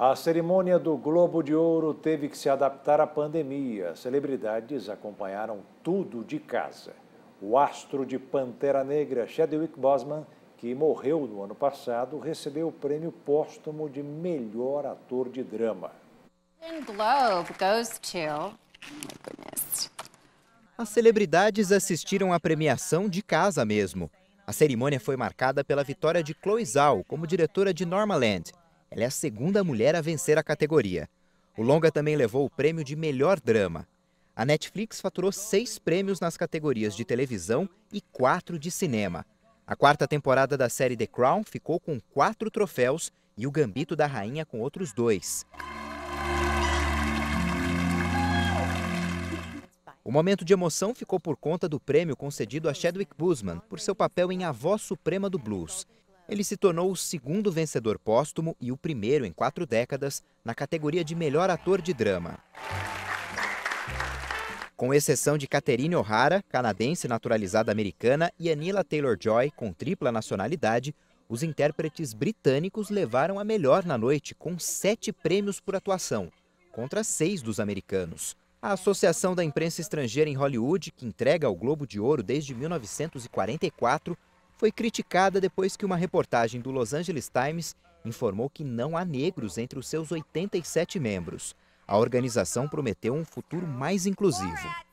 A cerimônia do Globo de Ouro teve que se adaptar à pandemia. Celebridades acompanharam tudo de casa. O astro de Pantera Negra, Chadwick Boseman, que morreu no ano passado, recebeu o prêmio póstumo de melhor ator de drama. As celebridades assistiram à premiação de casa mesmo. A cerimônia foi marcada pela vitória de Chloe Zhao como diretora de Norma Land ela é a segunda mulher a vencer a categoria. O longa também levou o prêmio de melhor drama. A Netflix faturou seis prêmios nas categorias de televisão e quatro de cinema. A quarta temporada da série The Crown ficou com quatro troféus e o Gambito da Rainha com outros dois. O momento de emoção ficou por conta do prêmio concedido a Chadwick Boseman por seu papel em A Voz Suprema do Blues. Ele se tornou o segundo vencedor póstumo e o primeiro em quatro décadas na categoria de melhor ator de drama. Com exceção de Catherine O'Hara, canadense naturalizada americana, e Anila Taylor-Joy, com tripla nacionalidade, os intérpretes britânicos levaram a melhor na noite, com sete prêmios por atuação, contra seis dos americanos. A Associação da Imprensa Estrangeira em Hollywood, que entrega o Globo de Ouro desde 1944, foi criticada depois que uma reportagem do Los Angeles Times informou que não há negros entre os seus 87 membros. A organização prometeu um futuro mais inclusivo.